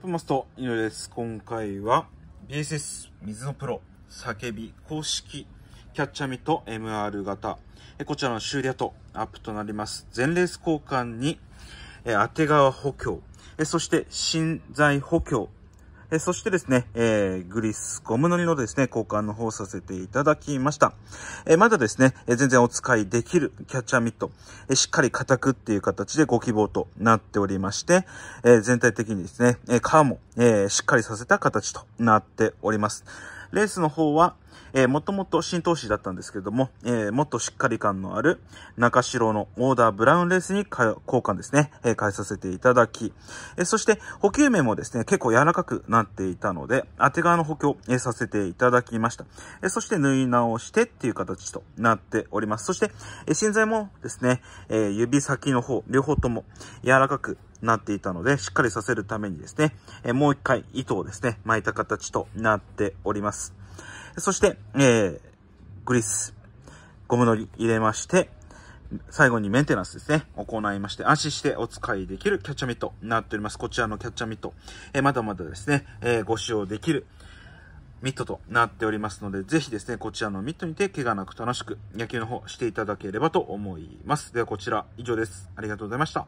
プマスト、井上です。今回は BSS 水のプロ叫び公式キャッチャーミと MR 型、こちらの修理とアップとなります。前レース交換に、当て側補強、そして新材補強えそしてですね、えー、グリスゴムのりのですね、交換の方させていただきました。えまだですね、え全然お使いできるキャッチャーミット、えしっかり固くっていう形でご希望となっておりまして、え全体的にですね、え皮も、えしっかりさせた形となっております。レースの方は、えー、もともと新投資だったんですけれども、えー、もっとしっかり感のある中城のオーダーブラウンレースに交換ですね、えー、変えさせていただき、えー、そして補給面もですね、結構柔らかくなっていたので、当て側の補強、えー、させていただきました、えー。そして縫い直してっていう形となっております。そして、えー、芯材もですね、えー、指先の方、両方とも柔らかくなっていたので、しっかりさせるためにですね、えもう一回糸をですね、巻いた形となっております。そして、えー、グリス、ゴムのり入れまして、最後にメンテナンスですね、行いまして、安心してお使いできるキャッチャーミットになっております。こちらのキャッチャーミット、えまだまだですね、えご使用できるミットとなっておりますので、ぜひですね、こちらのミットにて怪我なく楽しく野球の方していただければと思います。ではこちら以上です。ありがとうございました。